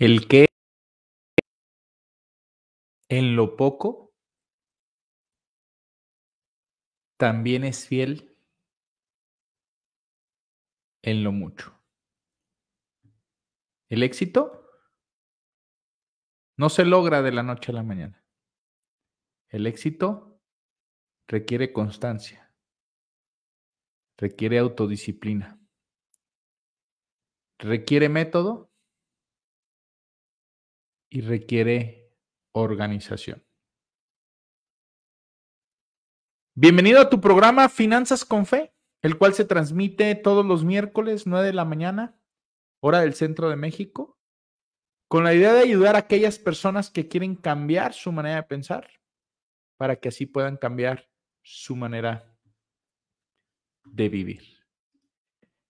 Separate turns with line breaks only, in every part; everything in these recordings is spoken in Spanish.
El que en lo poco también es fiel en lo mucho. El éxito no se logra de la noche a la mañana. El éxito requiere constancia, requiere autodisciplina, requiere método y requiere organización. Bienvenido a tu programa Finanzas con Fe, el cual se transmite todos los miércoles 9 de la mañana, hora del centro de México, con la idea de ayudar a aquellas personas que quieren cambiar su manera de pensar para que así puedan cambiar su manera de vivir.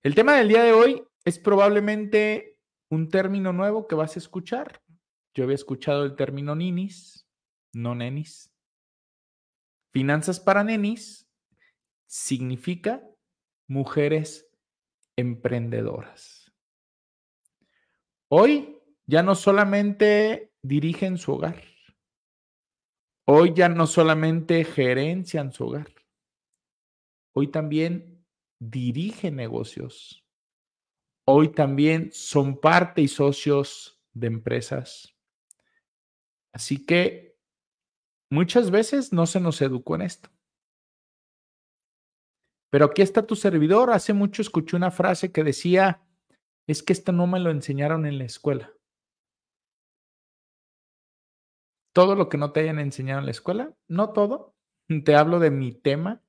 El tema del día de hoy es probablemente un término nuevo que vas a escuchar, yo había escuchado el término ninis, no nenis. Finanzas para nenis significa mujeres emprendedoras. Hoy ya no solamente dirigen su hogar, hoy ya no solamente gerencian su hogar, hoy también dirigen negocios, hoy también son parte y socios de empresas, Así que muchas veces no se nos educó en esto. Pero aquí está tu servidor. Hace mucho escuché una frase que decía, es que esto no me lo enseñaron en la escuela. Todo lo que no te hayan enseñado en la escuela, no todo. Te hablo de mi tema,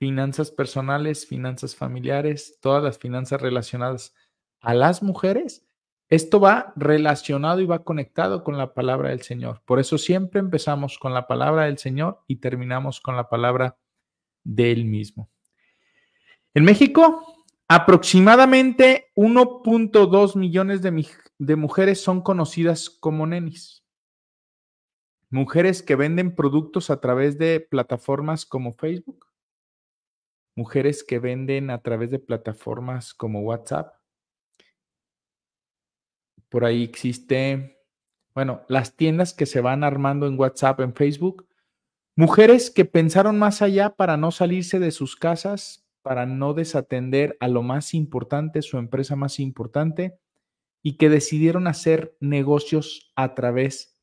finanzas personales, finanzas familiares, todas las finanzas relacionadas a las mujeres, esto va relacionado y va conectado con la palabra del Señor. Por eso siempre empezamos con la palabra del Señor y terminamos con la palabra del mismo. En México, aproximadamente 1.2 millones de, de, mujeres son conocidas como nenis. Mujeres que venden productos a través de plataformas como Facebook. Mujeres que venden a través de plataformas como WhatsApp por ahí existe, bueno, las tiendas que se van armando en WhatsApp, en Facebook. Mujeres que pensaron más allá para no salirse de sus casas, para no desatender a lo más importante, su empresa más importante, y que decidieron hacer negocios a través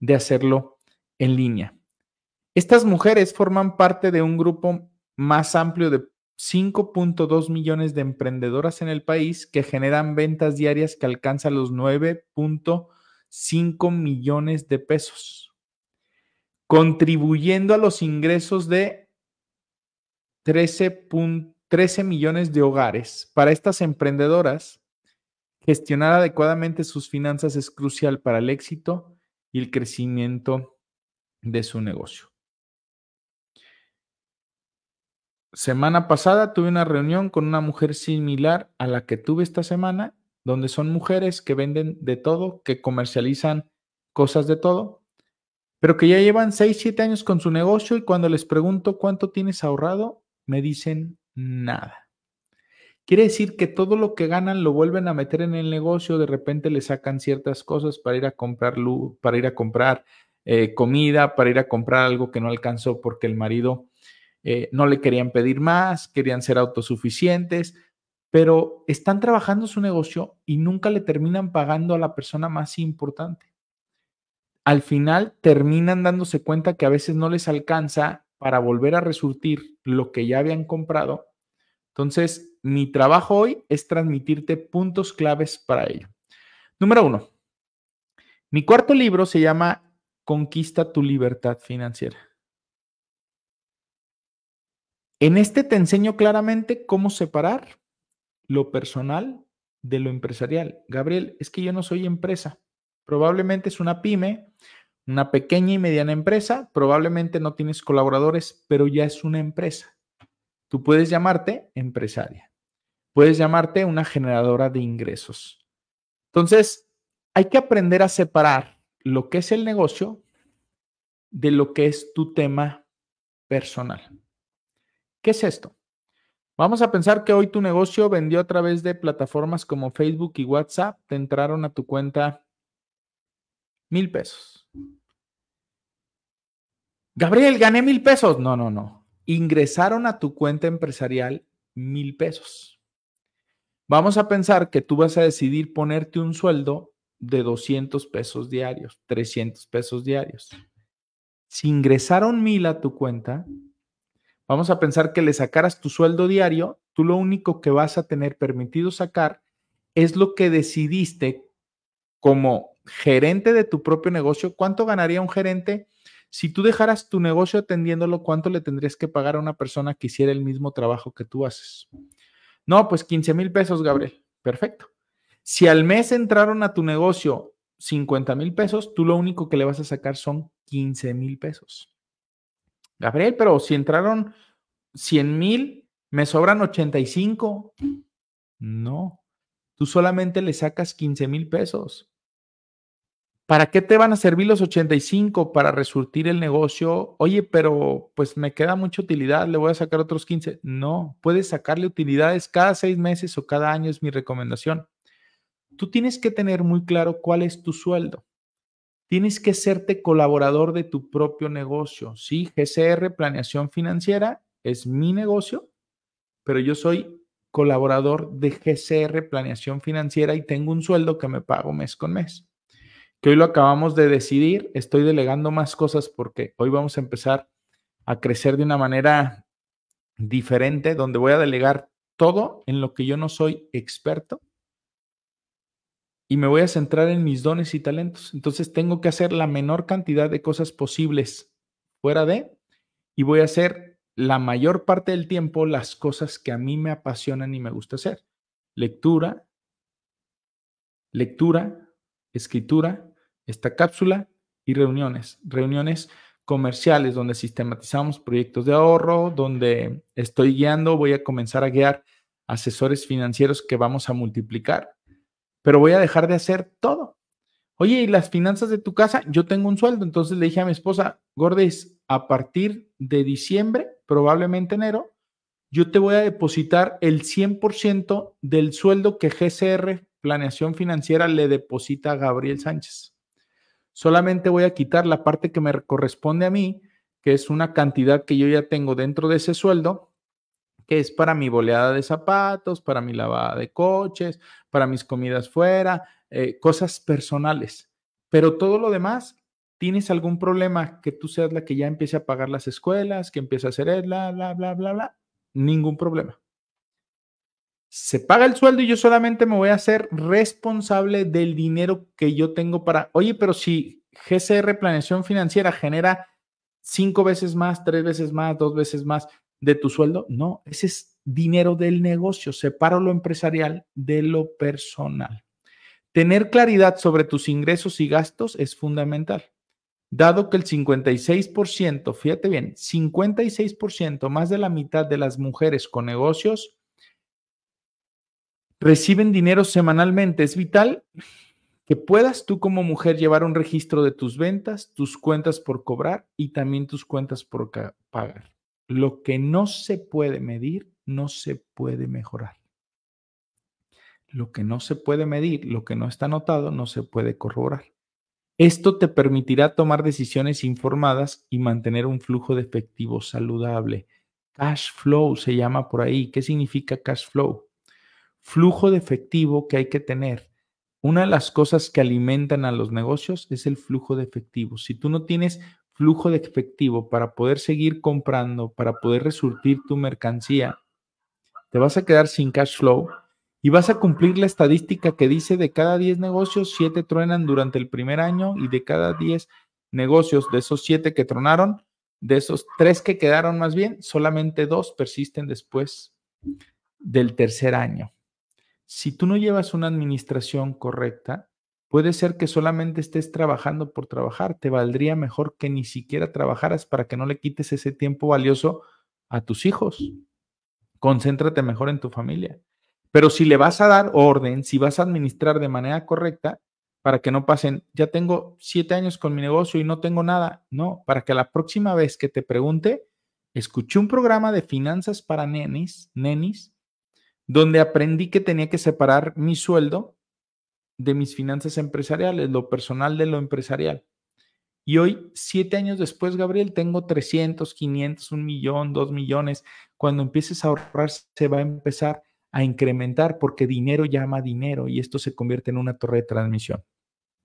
de hacerlo en línea. Estas mujeres forman parte de un grupo más amplio de 5.2 millones de emprendedoras en el país que generan ventas diarias que alcanzan los 9.5 millones de pesos, contribuyendo a los ingresos de 13, millones de hogares. Para estas emprendedoras, gestionar adecuadamente sus finanzas es crucial para el éxito y el crecimiento de su negocio. semana pasada tuve una reunión con una mujer similar a la que tuve esta semana, donde son mujeres que venden de todo, que comercializan cosas de todo, pero que ya llevan 6, 7 años con su negocio y cuando les pregunto cuánto tienes ahorrado, me dicen nada. Quiere decir que todo lo que ganan lo vuelven a meter en el negocio, de repente le sacan ciertas cosas para ir a comprar para ir a comprar eh, comida, para ir a comprar algo que no alcanzó porque el marido eh, no le querían pedir más, querían ser autosuficientes, pero están trabajando su negocio y nunca le terminan pagando a la persona más importante. Al final terminan dándose cuenta que a veces no les alcanza para volver a resurtir lo que ya habían comprado. Entonces, mi trabajo hoy es transmitirte puntos claves para ello. Número uno, mi cuarto libro se llama Conquista tu libertad financiera. En este te enseño claramente cómo separar lo personal de lo empresarial. Gabriel, es que yo no soy empresa. Probablemente es una pyme, una pequeña y mediana empresa, probablemente no tienes colaboradores, pero ya es una empresa. Tú puedes llamarte empresaria, puedes llamarte una generadora de ingresos. Entonces, hay que aprender a separar lo que es el negocio de lo que es tu tema personal. ¿Qué es esto? Vamos a pensar que hoy tu negocio vendió a través de plataformas como Facebook y WhatsApp, te entraron a tu cuenta mil pesos. Gabriel, gané mil pesos. No, no, no. Ingresaron a tu cuenta empresarial mil pesos. Vamos a pensar que tú vas a decidir ponerte un sueldo de 200 pesos diarios, 300 pesos diarios. Si ingresaron mil a tu cuenta, Vamos a pensar que le sacaras tu sueldo diario, tú lo único que vas a tener permitido sacar es lo que decidiste como gerente de tu propio negocio. ¿Cuánto ganaría un gerente? Si tú dejaras tu negocio atendiéndolo, ¿cuánto le tendrías que pagar a una persona que hiciera el mismo trabajo que tú haces? No, pues 15 mil pesos, Gabriel. Perfecto. Si al mes entraron a tu negocio 50 mil pesos, tú lo único que le vas a sacar son 15 mil pesos. Gabriel, pero si entraron 100 mil, me sobran 85. No, tú solamente le sacas 15 mil pesos. ¿Para qué te van a servir los 85 para resurtir el negocio? Oye, pero pues me queda mucha utilidad, le voy a sacar otros 15. No, puedes sacarle utilidades cada seis meses o cada año, es mi recomendación. Tú tienes que tener muy claro cuál es tu sueldo. Tienes que serte colaborador de tu propio negocio. Sí, GCR, planeación financiera, es mi negocio, pero yo soy colaborador de GCR, planeación financiera, y tengo un sueldo que me pago mes con mes. Que hoy lo acabamos de decidir, estoy delegando más cosas porque hoy vamos a empezar a crecer de una manera diferente, donde voy a delegar todo en lo que yo no soy experto y me voy a centrar en mis dones y talentos. Entonces tengo que hacer la menor cantidad de cosas posibles fuera de y voy a hacer la mayor parte del tiempo las cosas que a mí me apasionan y me gusta hacer. Lectura, lectura, escritura, esta cápsula y reuniones. Reuniones comerciales donde sistematizamos proyectos de ahorro, donde estoy guiando, voy a comenzar a guiar asesores financieros que vamos a multiplicar pero voy a dejar de hacer todo. Oye, ¿y las finanzas de tu casa? Yo tengo un sueldo, entonces le dije a mi esposa, Gordes, a partir de diciembre, probablemente enero, yo te voy a depositar el 100% del sueldo que GCR Planeación Financiera le deposita a Gabriel Sánchez. Solamente voy a quitar la parte que me corresponde a mí, que es una cantidad que yo ya tengo dentro de ese sueldo, que es para mi boleada de zapatos, para mi lavada de coches, para mis comidas fuera, eh, cosas personales. Pero todo lo demás, tienes algún problema que tú seas la que ya empiece a pagar las escuelas, que empiece a hacer la, la, bla, bla, bla, bla, ningún problema. Se paga el sueldo y yo solamente me voy a hacer responsable del dinero que yo tengo para, oye, pero si GCR Planeación Financiera genera cinco veces más, tres veces más, dos veces más, de tu sueldo. No, ese es dinero del negocio. Separo lo empresarial de lo personal. Tener claridad sobre tus ingresos y gastos es fundamental. Dado que el 56%, fíjate bien, 56%, más de la mitad de las mujeres con negocios reciben dinero semanalmente, es vital que puedas tú como mujer llevar un registro de tus ventas, tus cuentas por cobrar y también tus cuentas por pagar. Lo que no se puede medir, no se puede mejorar. Lo que no se puede medir, lo que no está anotado, no se puede corroborar. Esto te permitirá tomar decisiones informadas y mantener un flujo de efectivo saludable. Cash flow se llama por ahí. ¿Qué significa cash flow? Flujo de efectivo que hay que tener. Una de las cosas que alimentan a los negocios es el flujo de efectivo. Si tú no tienes flujo de efectivo para poder seguir comprando, para poder resurtir tu mercancía, te vas a quedar sin cash flow y vas a cumplir la estadística que dice de cada 10 negocios, 7 truenan durante el primer año y de cada 10 negocios, de esos 7 que tronaron, de esos 3 que quedaron más bien, solamente 2 persisten después del tercer año. Si tú no llevas una administración correcta, Puede ser que solamente estés trabajando por trabajar. Te valdría mejor que ni siquiera trabajaras para que no le quites ese tiempo valioso a tus hijos. Concéntrate mejor en tu familia. Pero si le vas a dar orden, si vas a administrar de manera correcta, para que no pasen, ya tengo siete años con mi negocio y no tengo nada. No, para que la próxima vez que te pregunte, escuché un programa de finanzas para nenis, nenis, donde aprendí que tenía que separar mi sueldo de mis finanzas empresariales, lo personal de lo empresarial. Y hoy, siete años después, Gabriel, tengo 300, 500, un millón, dos millones. Cuando empieces a ahorrar, se va a empezar a incrementar porque dinero llama dinero y esto se convierte en una torre de transmisión.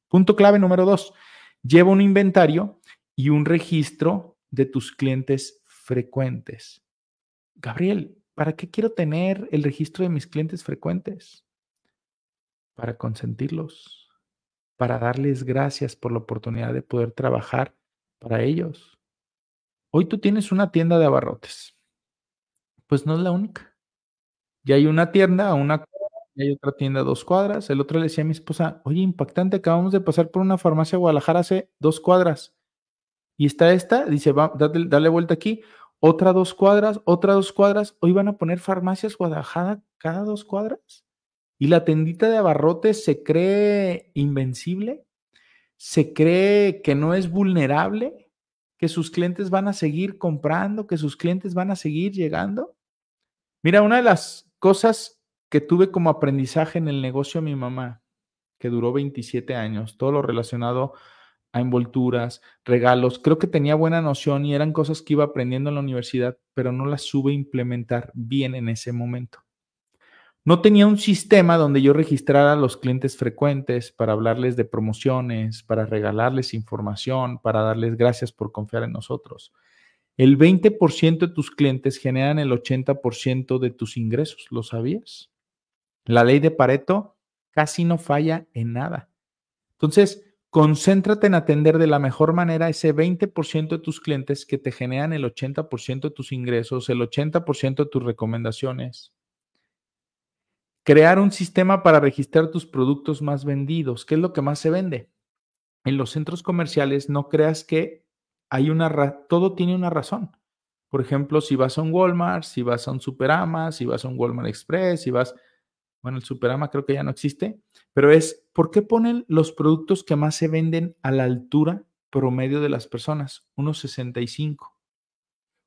Punto clave número dos, lleva un inventario y un registro de tus clientes frecuentes. Gabriel, ¿para qué quiero tener el registro de mis clientes frecuentes? para consentirlos, para darles gracias por la oportunidad de poder trabajar para ellos. Hoy tú tienes una tienda de abarrotes. Pues no es la única. Ya hay una tienda, una hay otra tienda a dos cuadras. El otro le decía a mi esposa, oye, impactante, acabamos de pasar por una farmacia de Guadalajara hace dos cuadras. Y está esta, dice, dale, vuelta aquí, otra dos cuadras, otra dos cuadras. Hoy van a poner farmacias Guadalajara cada dos cuadras. Y la tendita de abarrotes se cree invencible, se cree que no es vulnerable, que sus clientes van a seguir comprando, que sus clientes van a seguir llegando. Mira, una de las cosas que tuve como aprendizaje en el negocio de mi mamá, que duró 27 años, todo lo relacionado a envolturas, regalos. Creo que tenía buena noción y eran cosas que iba aprendiendo en la universidad, pero no las supe implementar bien en ese momento. No tenía un sistema donde yo registrara a los clientes frecuentes para hablarles de promociones, para regalarles información, para darles gracias por confiar en nosotros. El 20% de tus clientes generan el 80% de tus ingresos, ¿lo sabías? La ley de Pareto casi no falla en nada. Entonces, concéntrate en atender de la mejor manera ese 20% de tus clientes que te generan el 80% de tus ingresos, el 80% de tus recomendaciones, crear un sistema para registrar tus productos más vendidos. ¿Qué es lo que más se vende? En los centros comerciales no creas que hay una todo tiene una razón. Por ejemplo, si vas a un Walmart, si vas a un Superama, si vas a un Walmart Express, si vas bueno, el Superama creo que ya no existe, pero es ¿por qué ponen los productos que más se venden a la altura promedio de las personas? Unos 65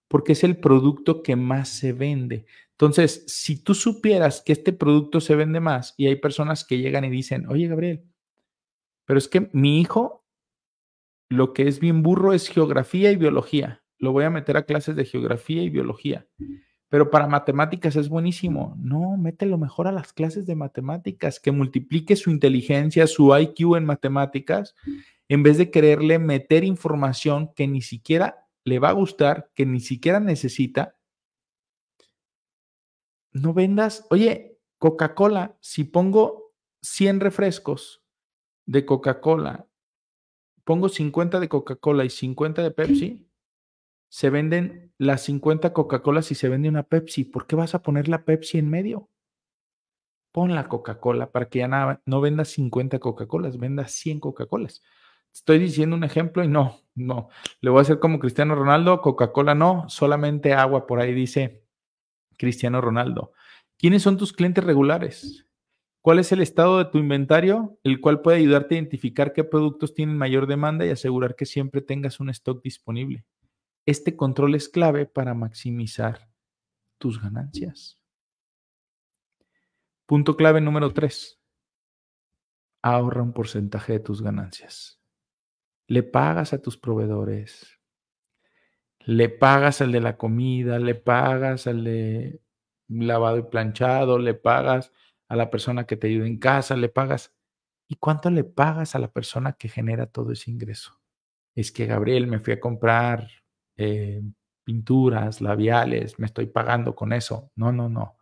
porque es el producto que más se vende. Entonces, si tú supieras que este producto se vende más y hay personas que llegan y dicen, oye Gabriel, pero es que mi hijo lo que es bien burro es geografía y biología. Lo voy a meter a clases de geografía y biología. Pero para matemáticas es buenísimo. No, mételo mejor a las clases de matemáticas, que multiplique su inteligencia, su IQ en matemáticas, en vez de quererle meter información que ni siquiera le va a gustar, que ni siquiera necesita, no vendas, oye, Coca-Cola, si pongo 100 refrescos de Coca-Cola, pongo 50 de Coca-Cola y 50 de Pepsi, se venden las 50 Coca-Cola si se vende una Pepsi. ¿Por qué vas a poner la Pepsi en medio? Pon la Coca-Cola para que ya no vendas 50 Coca-Colas, vendas 100 Coca-Colas estoy diciendo un ejemplo y no, no. Le voy a hacer como Cristiano Ronaldo, Coca-Cola no, solamente agua, por ahí dice Cristiano Ronaldo. ¿Quiénes son tus clientes regulares? ¿Cuál es el estado de tu inventario, el cual puede ayudarte a identificar qué productos tienen mayor demanda y asegurar que siempre tengas un stock disponible? Este control es clave para maximizar tus ganancias. Punto clave número 3. Ahorra un porcentaje de tus ganancias le pagas a tus proveedores, le pagas al de la comida, le pagas al de lavado y planchado, le pagas a la persona que te ayuda en casa, le pagas. ¿Y cuánto le pagas a la persona que genera todo ese ingreso? Es que Gabriel me fui a comprar eh, pinturas, labiales, me estoy pagando con eso. No, no, no.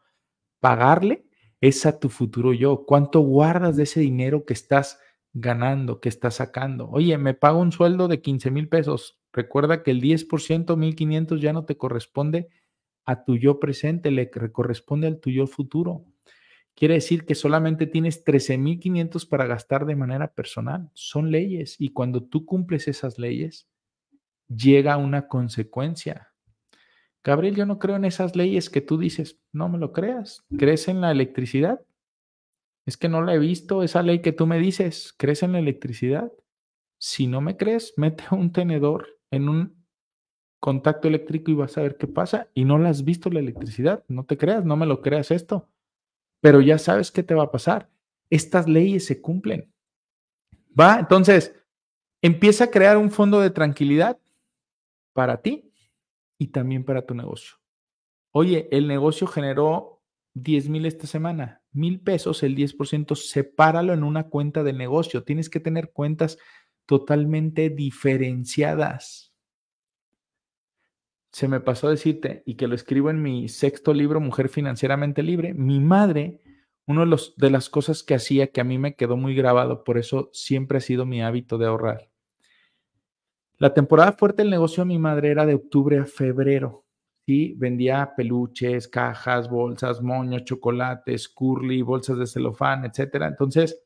Pagarle es a tu futuro yo. ¿Cuánto guardas de ese dinero que estás ganando, que está sacando. Oye, me pago un sueldo de 15 mil pesos. Recuerda que el 10%, 1500 ya no te corresponde a tu yo presente, le corresponde al tuyo futuro. Quiere decir que solamente tienes 13.500 para gastar de manera personal. Son leyes y cuando tú cumples esas leyes, llega una consecuencia. Gabriel, yo no creo en esas leyes que tú dices, no me lo creas. ¿Crees en la electricidad? Es que no la he visto, esa ley que tú me dices, ¿crees en la electricidad? Si no me crees, mete un tenedor en un contacto eléctrico y vas a ver qué pasa. Y no la has visto la electricidad, no te creas, no me lo creas esto. Pero ya sabes qué te va a pasar. Estas leyes se cumplen. ¿Va? Entonces, empieza a crear un fondo de tranquilidad para ti y también para tu negocio. Oye, el negocio generó 10 mil esta semana mil pesos, el 10%, sepáralo en una cuenta de negocio. Tienes que tener cuentas totalmente diferenciadas. Se me pasó a decirte, y que lo escribo en mi sexto libro, Mujer Financieramente Libre, mi madre, una de, de las cosas que hacía que a mí me quedó muy grabado, por eso siempre ha sido mi hábito de ahorrar. La temporada fuerte del negocio de mi madre era de octubre a febrero ¿sí? Vendía peluches, cajas, bolsas, moños, chocolates, curly, bolsas de celofán, etcétera. Entonces,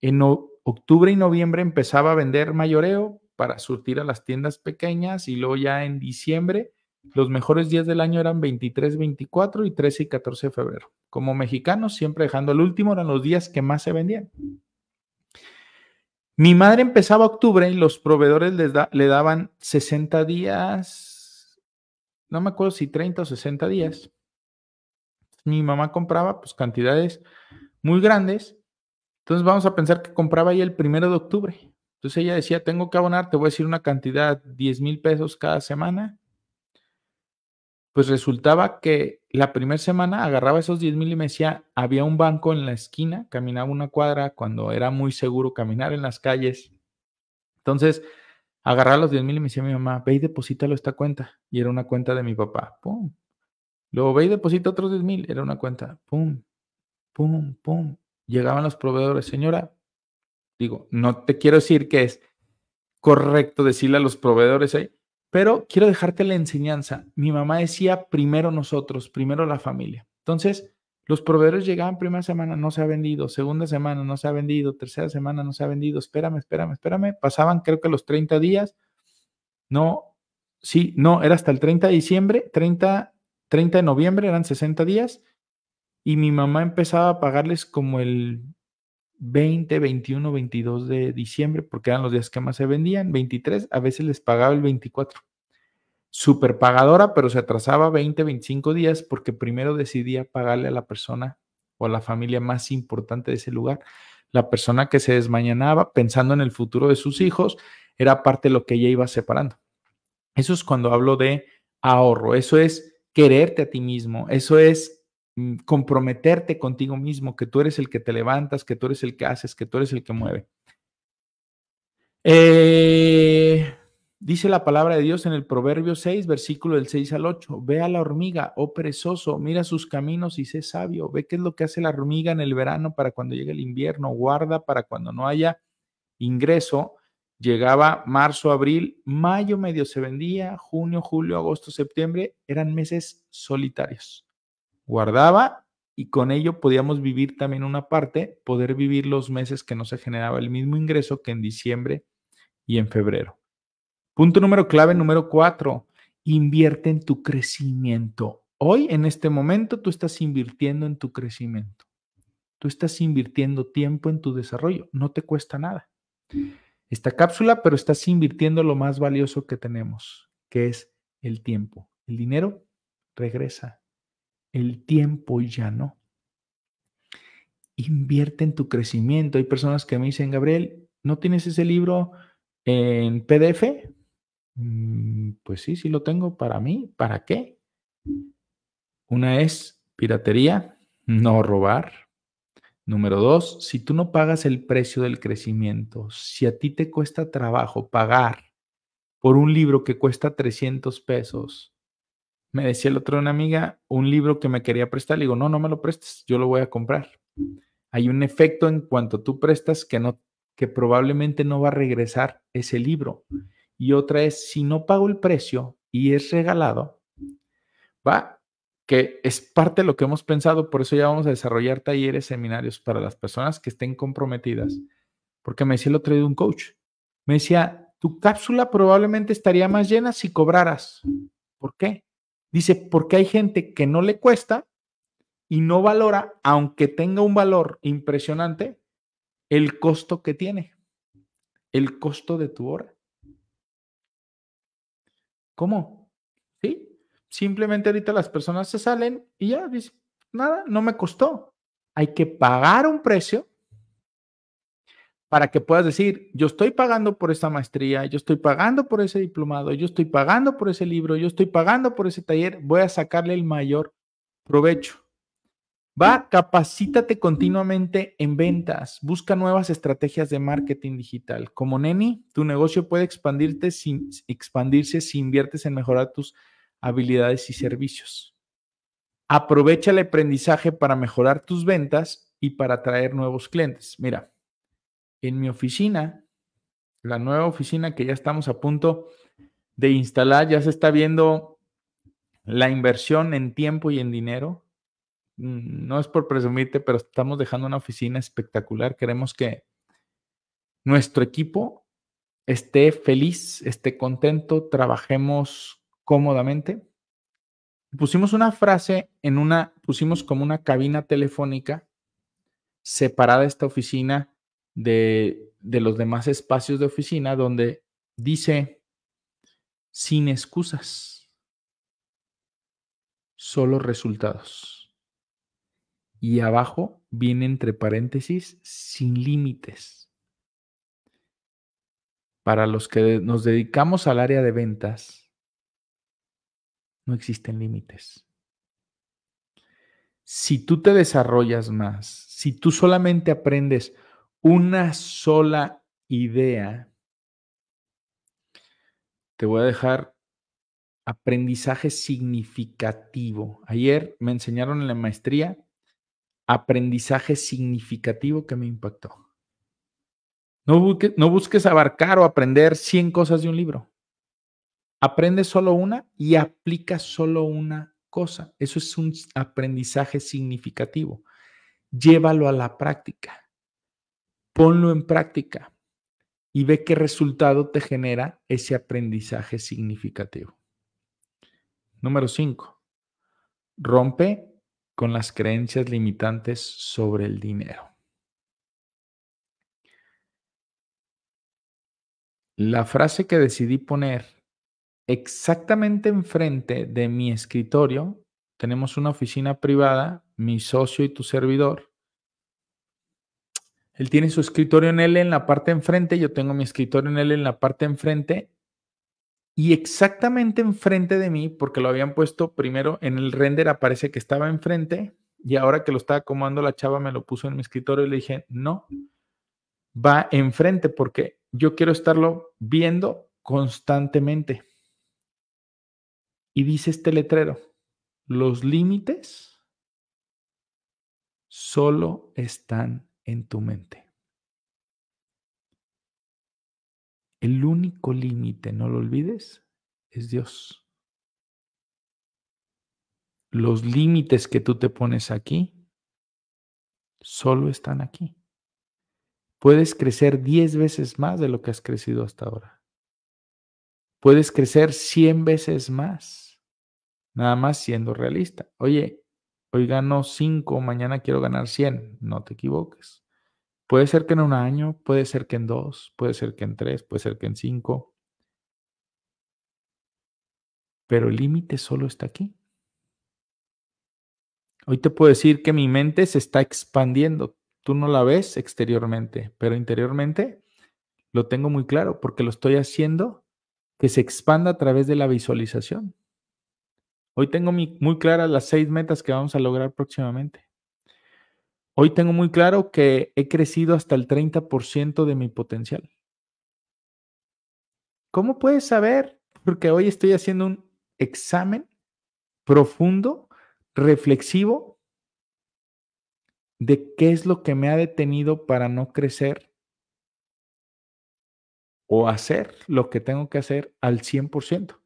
en octubre y noviembre empezaba a vender mayoreo para surtir a las tiendas pequeñas y luego ya en diciembre los mejores días del año eran 23, 24 y 13 y 14 de febrero. Como mexicanos, siempre dejando el último, eran los días que más se vendían. Mi madre empezaba octubre y los proveedores les le daban 60 días, no me acuerdo si 30 o 60 días. Mi mamá compraba pues cantidades muy grandes. Entonces vamos a pensar que compraba ahí el primero de octubre. Entonces ella decía, tengo que abonar, te voy a decir una cantidad, 10 mil pesos cada semana. Pues resultaba que la primera semana agarraba esos 10 mil y me decía, había un banco en la esquina, caminaba una cuadra cuando era muy seguro caminar en las calles. Entonces, agarrar los 10 mil y me decía mi mamá, ve y deposítalo esta cuenta. Y era una cuenta de mi papá. Pum. Luego ve y deposita otros 10 mil. Era una cuenta. Pum, pum, pum. Llegaban los proveedores. Señora, digo, no te quiero decir que es correcto decirle a los proveedores ahí, pero quiero dejarte la enseñanza. Mi mamá decía primero nosotros, primero la familia. Entonces, los proveedores llegaban primera semana, no se ha vendido, segunda semana, no se ha vendido, tercera semana, no se ha vendido, espérame, espérame, espérame. Pasaban creo que los 30 días, no, sí, no, era hasta el 30 de diciembre, 30, 30 de noviembre, eran 60 días, y mi mamá empezaba a pagarles como el 20, 21, 22 de diciembre, porque eran los días que más se vendían, 23, a veces les pagaba el 24 super pagadora, pero se atrasaba 20, 25 días porque primero decidía pagarle a la persona o a la familia más importante de ese lugar. La persona que se desmañanaba pensando en el futuro de sus hijos era parte de lo que ella iba separando. Eso es cuando hablo de ahorro, eso es quererte a ti mismo, eso es mm, comprometerte contigo mismo, que tú eres el que te levantas, que tú eres el que haces, que tú eres el que mueve. Eh, Dice la palabra de Dios en el Proverbio 6, versículo del 6 al 8. Ve a la hormiga, oh perezoso, mira sus caminos y sé sabio. Ve qué es lo que hace la hormiga en el verano para cuando llegue el invierno. Guarda para cuando no haya ingreso. Llegaba marzo, abril, mayo medio se vendía, junio, julio, agosto, septiembre. Eran meses solitarios. Guardaba y con ello podíamos vivir también una parte, poder vivir los meses que no se generaba el mismo ingreso que en diciembre y en febrero. Punto número clave, número cuatro, invierte en tu crecimiento. Hoy, en este momento, tú estás invirtiendo en tu crecimiento. Tú estás invirtiendo tiempo en tu desarrollo. No te cuesta nada esta cápsula, pero estás invirtiendo lo más valioso que tenemos, que es el tiempo. El dinero regresa. El tiempo ya no. Invierte en tu crecimiento. Hay personas que me dicen, Gabriel, ¿no tienes ese libro en PDF? Mm, pues sí, sí lo tengo para mí. ¿Para qué? Una es piratería, no robar. Número dos, si tú no pagas el precio del crecimiento, si a ti te cuesta trabajo pagar por un libro que cuesta 300 pesos, me decía el otro una amiga, un libro que me quería prestar, le digo, no, no me lo prestes, yo lo voy a comprar. Hay un efecto en cuanto tú prestas que, no, que probablemente no va a regresar ese libro y otra es si no pago el precio y es regalado, va, que es parte de lo que hemos pensado, por eso ya vamos a desarrollar talleres, seminarios para las personas que estén comprometidas, porque me decía el otro día un coach, me decía, tu cápsula probablemente estaría más llena si cobraras. ¿Por qué? Dice, porque hay gente que no le cuesta y no valora, aunque tenga un valor impresionante, el costo que tiene, el costo de tu hora. ¿Cómo? ¿Sí? Simplemente ahorita las personas se salen y ya, dice, nada, no me costó. Hay que pagar un precio para que puedas decir, yo estoy pagando por esta maestría, yo estoy pagando por ese diplomado, yo estoy pagando por ese libro, yo estoy pagando por ese taller, voy a sacarle el mayor provecho. Va, capacítate continuamente en ventas, busca nuevas estrategias de marketing digital. Como Neni, tu negocio puede expandirte sin, expandirse si inviertes en mejorar tus habilidades y servicios. Aprovecha el aprendizaje para mejorar tus ventas y para atraer nuevos clientes. Mira, en mi oficina, la nueva oficina que ya estamos a punto de instalar, ya se está viendo la inversión en tiempo y en dinero Mm, no es por presumirte, pero estamos dejando una oficina espectacular. Queremos que nuestro equipo esté feliz, esté contento, trabajemos cómodamente. Pusimos una frase en una, pusimos como una cabina telefónica separada esta oficina de, de los demás espacios de oficina donde dice, sin excusas, solo resultados y abajo viene entre paréntesis sin límites. Para los que nos dedicamos al área de ventas, no existen límites. Si tú te desarrollas más, si tú solamente aprendes una sola idea, te voy a dejar aprendizaje significativo. Ayer me enseñaron en la maestría aprendizaje significativo que me impactó. No, busques abarcar o aprender 100 cosas de un libro. Aprende solo una y aplica solo una cosa. Eso es un aprendizaje significativo. Llévalo a la práctica. Ponlo en práctica y ve qué resultado te genera ese aprendizaje significativo. Número 5. Rompe con las creencias limitantes sobre el dinero. La frase que decidí poner exactamente enfrente de mi escritorio, tenemos una oficina privada, mi socio y tu servidor. Él tiene su escritorio en él en la parte enfrente, yo tengo mi escritorio en él en la parte enfrente y exactamente enfrente de mí, porque lo habían puesto primero en el render, aparece que estaba enfrente y ahora que lo estaba acomodando la chava me lo puso en mi escritorio y le dije, no, va enfrente porque yo quiero estarlo viendo constantemente. Y dice este letrero, los límites solo están en tu mente. El único límite, no lo olvides, es Dios. Los límites que tú te pones aquí, solo están aquí. Puedes crecer 10 veces más de lo que has crecido hasta ahora. Puedes crecer 100 veces más, nada más siendo realista. Oye, hoy gano 5, mañana quiero ganar 100. No te equivoques. Puede ser que en un año, puede ser que en dos, puede ser que en tres, puede ser que en cinco. Pero el límite solo está aquí. Hoy te puedo decir que mi mente se está expandiendo. Tú no la ves exteriormente, pero interiormente lo tengo muy claro porque lo estoy haciendo que se expanda a través de la visualización. Hoy tengo muy claras las seis metas que vamos a lograr próximamente. Hoy tengo muy claro que he crecido hasta el 30% de mi potencial. ¿Cómo puedes saber? Porque hoy estoy haciendo un examen profundo, reflexivo, de qué es lo que me ha detenido para no crecer o hacer lo que tengo que hacer al 100%.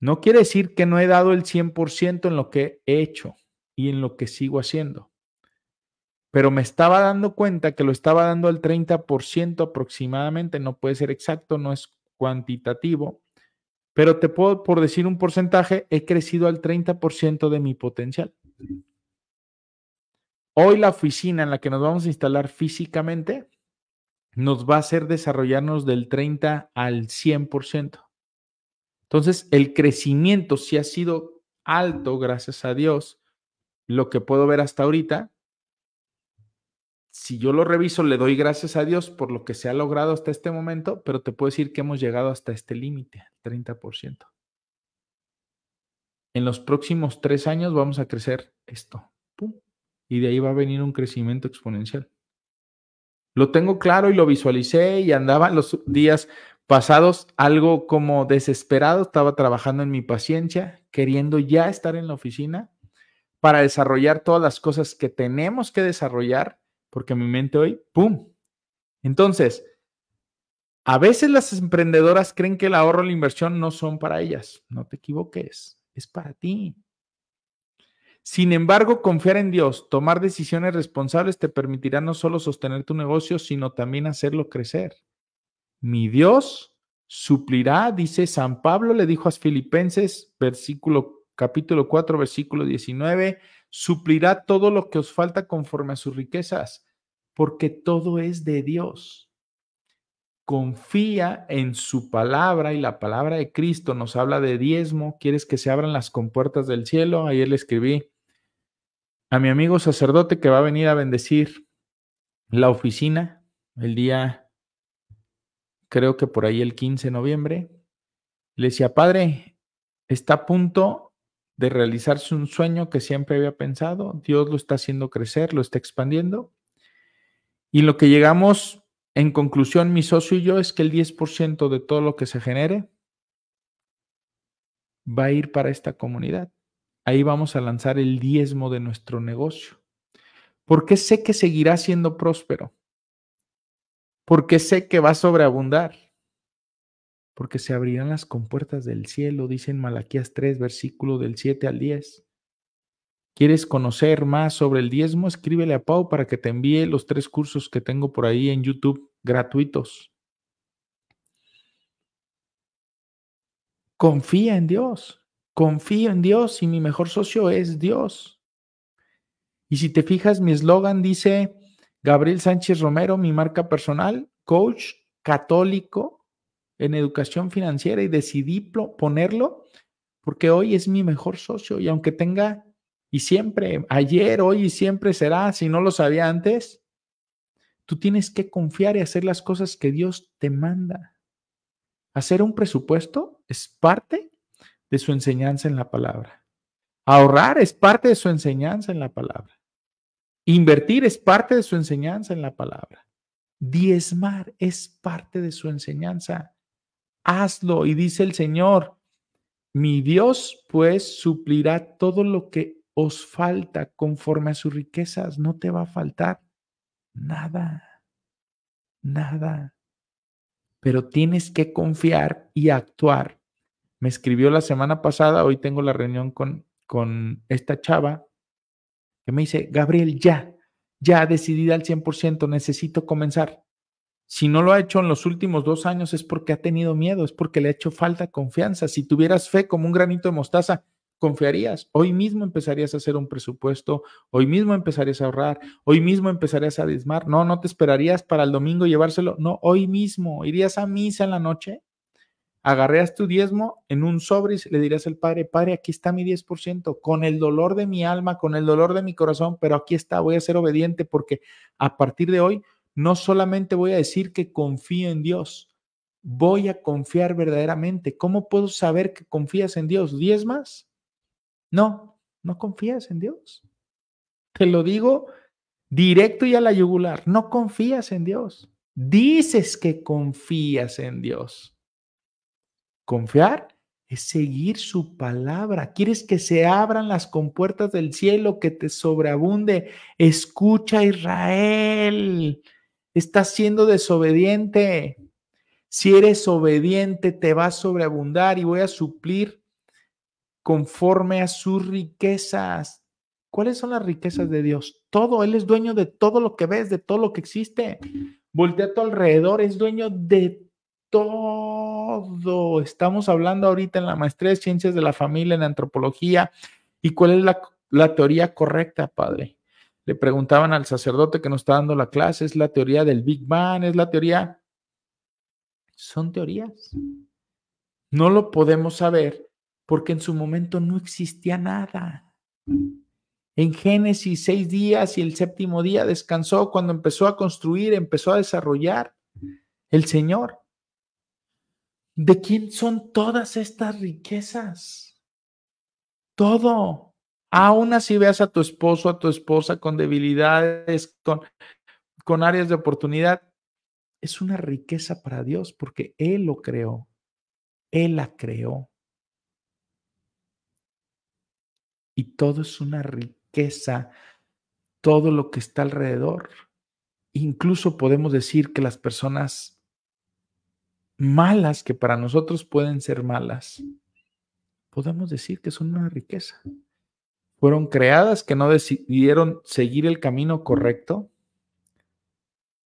No quiere decir que no he dado el 100% en lo que he hecho y en lo que sigo haciendo pero me estaba dando cuenta que lo estaba dando al 30% aproximadamente, no puede ser exacto, no es cuantitativo, pero te puedo, por decir un porcentaje, he crecido al 30% de mi potencial. Hoy la oficina en la que nos vamos a instalar físicamente nos va a hacer desarrollarnos del 30 al 100%. Entonces, el crecimiento sí ha sido alto, gracias a Dios, lo que puedo ver hasta ahorita, si yo lo reviso, le doy gracias a Dios por lo que se ha logrado hasta este momento, pero te puedo decir que hemos llegado hasta este límite, 30%. En los próximos tres años vamos a crecer esto. Y de ahí va a venir un crecimiento exponencial. Lo tengo claro y lo visualicé y andaba los días pasados algo como desesperado, estaba trabajando en mi paciencia, queriendo ya estar en la oficina para desarrollar todas las cosas que tenemos que desarrollar porque mi mente hoy, ¡pum! Entonces, a veces las emprendedoras creen que el ahorro y la inversión no son para ellas. No te equivoques, es para ti. Sin embargo, confiar en Dios, tomar decisiones responsables te permitirá no solo sostener tu negocio, sino también hacerlo crecer. Mi Dios suplirá, dice San Pablo, le dijo a Filipenses, versículo, capítulo 4, versículo 19, suplirá todo lo que os falta conforme a sus riquezas, porque todo es de Dios. Confía en su palabra y la palabra de Cristo nos habla de diezmo. ¿Quieres que se abran las compuertas del cielo? Ayer le escribí a mi amigo sacerdote que va a venir a bendecir la oficina el día, creo que por ahí el 15 de noviembre. Le decía, padre, está a punto de realizarse un sueño que siempre había pensado. Dios lo está haciendo crecer, lo está expandiendo. Y lo que llegamos en conclusión, mi socio y yo, es que el 10% de todo lo que se genere va a ir para esta comunidad. Ahí vamos a lanzar el diezmo de nuestro negocio. Porque sé que seguirá siendo próspero. Porque sé que va a sobreabundar porque se abrirán las compuertas del cielo, dice en Malaquías 3, versículo del 7 al 10. ¿Quieres conocer más sobre el diezmo? Escríbele a Pau para que te envíe los tres cursos que tengo por ahí en YouTube gratuitos. Confía en Dios, confío en Dios y mi mejor socio es Dios. Y si te fijas, mi eslogan dice Gabriel Sánchez Romero, mi marca personal, coach católico en educación financiera y decidí ponerlo porque hoy es mi mejor socio y aunque tenga y siempre, ayer, hoy y siempre será, si no lo sabía antes, tú tienes que confiar y hacer las cosas que Dios te manda. Hacer un presupuesto es parte de su enseñanza en la palabra. Ahorrar es parte de su enseñanza en la palabra. Invertir es parte de su enseñanza en la palabra. Diezmar es parte de su enseñanza hazlo. Y dice el Señor, mi Dios pues suplirá todo lo que os falta conforme a sus riquezas. No te va a faltar nada, nada. Pero tienes que confiar y actuar. Me escribió la semana pasada, hoy tengo la reunión con, con esta chava, que me dice, Gabriel, ya, ya decidida al 100%, necesito comenzar. Si no lo ha hecho en los últimos dos años es porque ha tenido miedo, es porque le ha hecho falta confianza. Si tuvieras fe como un granito de mostaza, confiarías. Hoy mismo empezarías a hacer un presupuesto, hoy mismo empezarías a ahorrar, hoy mismo empezarías a diezmar. No, no te esperarías para el domingo llevárselo. No, hoy mismo irías a misa en la noche, agarrarías tu diezmo en un sobre le dirías al padre, padre, aquí está mi 10%, con el dolor de mi alma, con el dolor de mi corazón, pero aquí está, voy a ser obediente porque a partir de hoy no solamente voy a decir que confío en Dios, voy a confiar verdaderamente. ¿Cómo puedo saber que confías en Dios? ¿Diez más? No, no confías en Dios. Te lo digo directo y a la yugular. No confías en Dios. Dices que confías en Dios. Confiar es seguir su palabra. Quieres que se abran las compuertas del cielo, que te sobreabunde. Escucha Israel. Estás siendo desobediente. Si eres obediente, te va a sobreabundar y voy a suplir conforme a sus riquezas. ¿Cuáles son las riquezas de Dios? Todo, Él es dueño de todo lo que ves, de todo lo que existe. Voltea a tu alrededor, es dueño de todo. Estamos hablando ahorita en la maestría de ciencias de la familia, en antropología, y cuál es la, la teoría correcta, Padre le preguntaban al sacerdote que nos está dando la clase, es la teoría del Big Bang, es la teoría... Son teorías. No lo podemos saber porque en su momento no existía nada. En Génesis, seis días y el séptimo día descansó cuando empezó a construir, empezó a desarrollar el Señor. ¿De quién son todas estas riquezas? Todo. Aún así veas a tu esposo, a tu esposa con debilidades, con, con áreas de oportunidad, es una riqueza para Dios porque Él lo creó. Él la creó. Y todo es una riqueza, todo lo que está alrededor. Incluso podemos decir que las personas malas, que para nosotros pueden ser malas, podemos decir que son una riqueza fueron creadas, que no decidieron seguir el camino correcto,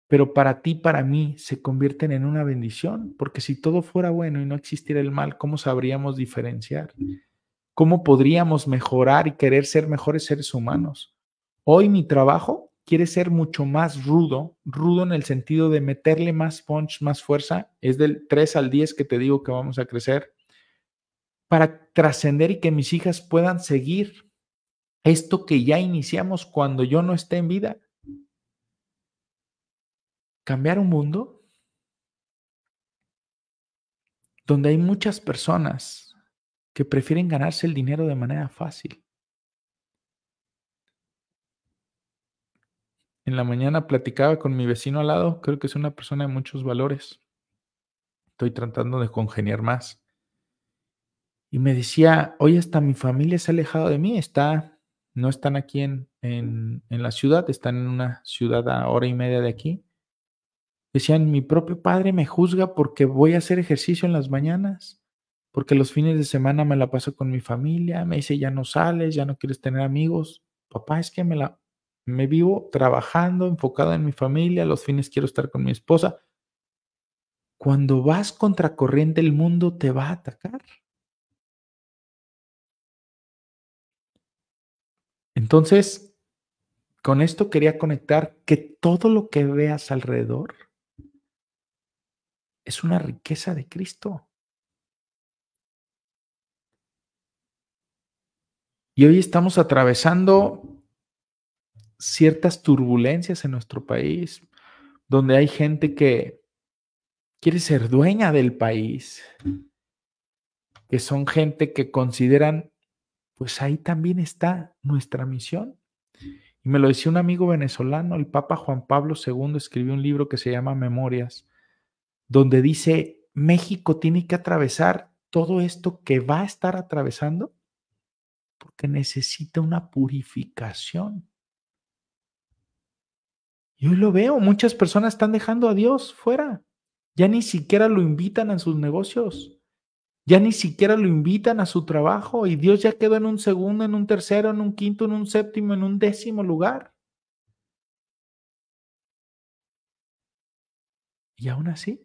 pero para ti, para mí, se convierten en una bendición, porque si todo fuera bueno y no existiera el mal, ¿cómo sabríamos diferenciar? ¿Cómo podríamos mejorar y querer ser mejores seres humanos? Hoy mi trabajo quiere ser mucho más rudo, rudo en el sentido de meterle más punch, más fuerza, es del 3 al 10 que te digo que vamos a crecer, para trascender y que mis hijas puedan seguir esto que ya iniciamos cuando yo no esté en vida? ¿Cambiar un mundo? Donde hay muchas personas que prefieren ganarse el dinero de manera fácil. En la mañana platicaba con mi vecino al lado, creo que es una persona de muchos valores. Estoy tratando de congeniar más. Y me decía, hoy hasta mi familia se ha alejado de mí, está no están aquí en, en, en, la ciudad, están en una ciudad a hora y media de aquí. Decían, mi propio padre me juzga porque voy a hacer ejercicio en las mañanas, porque los fines de semana me la paso con mi familia, me dice, ya no sales, ya no quieres tener amigos. Papá, es que me, la, me vivo trabajando, enfocado en mi familia, los fines quiero estar con mi esposa. Cuando vas contracorriente, el mundo te va a atacar. Entonces, con esto quería conectar que todo lo que veas alrededor es una riqueza de Cristo. Y hoy estamos atravesando ciertas turbulencias en nuestro país, donde hay gente que quiere ser dueña del país, que son gente que consideran pues ahí también está nuestra misión. Y me lo decía un amigo venezolano, el Papa Juan Pablo II escribió un libro que se llama Memorias, donde dice, México tiene que atravesar todo esto que va a estar atravesando porque necesita una purificación. Y hoy lo veo, muchas personas están dejando a Dios fuera, ya ni siquiera lo invitan a sus negocios. Ya ni siquiera lo invitan a su trabajo y Dios ya quedó en un segundo, en un tercero, en un quinto, en un séptimo, en un décimo lugar. Y aún así,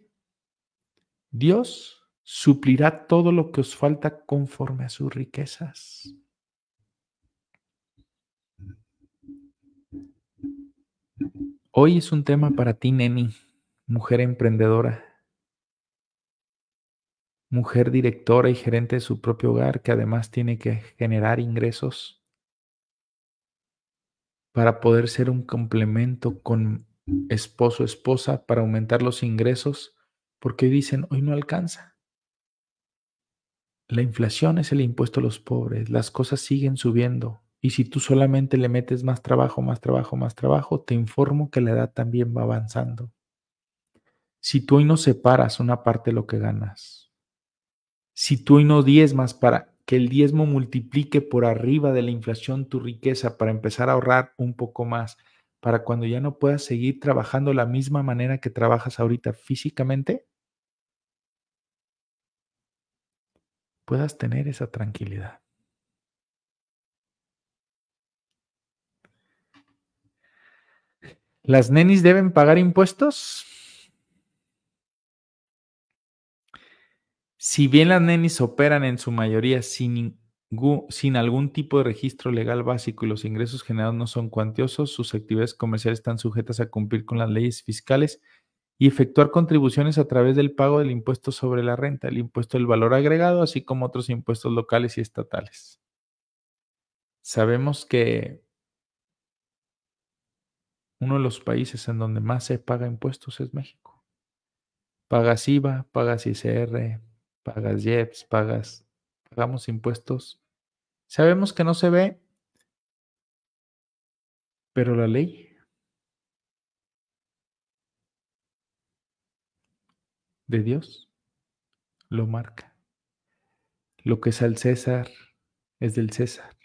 Dios suplirá todo lo que os falta conforme a sus riquezas. Hoy es un tema para ti, Neni, mujer emprendedora mujer directora y gerente de su propio hogar que además tiene que generar ingresos para poder ser un complemento con esposo, esposa, para aumentar los ingresos, porque dicen, hoy no alcanza. La inflación es el impuesto a los pobres, las cosas siguen subiendo, y si tú solamente le metes más trabajo, más trabajo, más trabajo, te informo que la edad también va avanzando. Si tú hoy no separas una parte de lo que ganas, si tú no diezmas para que el diezmo multiplique por arriba de la inflación tu riqueza para empezar a ahorrar un poco más, para cuando ya no puedas seguir trabajando la misma manera que trabajas ahorita físicamente, puedas tener esa tranquilidad. ¿Las nenis deben pagar impuestos? Si bien las nenis operan en su mayoría sin, algún tipo de registro legal básico y los ingresos generados no son cuantiosos, sus actividades comerciales están sujetas a cumplir con las leyes fiscales y efectuar contribuciones a través del pago del impuesto sobre la renta, el impuesto del valor agregado, así como otros impuestos locales y estatales. Sabemos que uno de los países en donde más se paga impuestos es México. Pagas IVA, pagas ICR, pagas jets, pagas, pagamos impuestos. Sabemos que no se ve, pero la ley. de Dios lo marca. Lo que es al César es del César.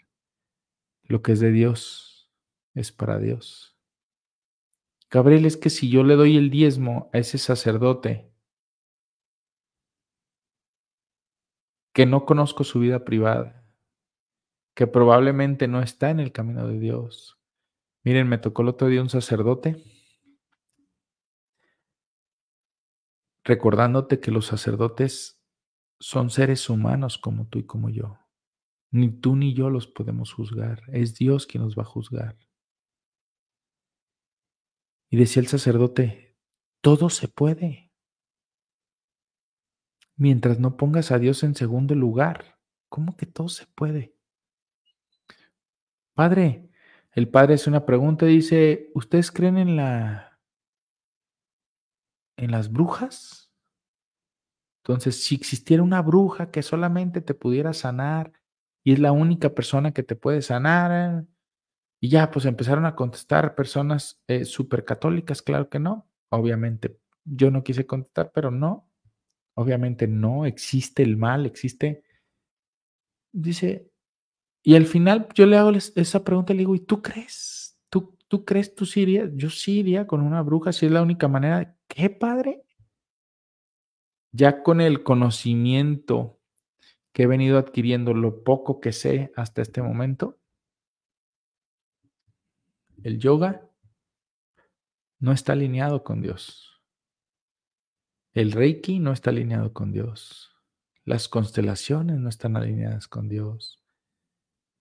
Lo que es de Dios es para Dios. Gabriel, es que si yo le doy el diezmo a ese sacerdote, que no conozco su vida privada, que probablemente no está en el camino de Dios. Miren, me tocó el otro día un sacerdote recordándote que los sacerdotes son seres humanos como tú y como yo. Ni tú ni yo los podemos juzgar. Es Dios quien nos va a juzgar. Y decía el sacerdote, todo se puede mientras no pongas a Dios en segundo lugar. ¿Cómo que todo se puede? Padre, el padre hace una pregunta, y dice, ¿ustedes creen en la en las brujas? Entonces, si existiera una bruja que solamente te pudiera sanar y es la única persona que te puede sanar, y ya, pues empezaron a contestar personas eh, supercatólicas, claro que no, obviamente yo no quise contestar, pero no, Obviamente no existe el mal, existe. Dice, y al final yo le hago esa pregunta, le digo, ¿y tú crees? ¿Tú, tú crees tú sí Yo siria con una bruja, si es la única manera. ¿Qué padre? Ya con el conocimiento que he venido adquiriendo, lo poco que sé hasta este momento, el yoga no está alineado con Dios. El Reiki no está alineado con Dios. Las constelaciones no están alineadas con Dios.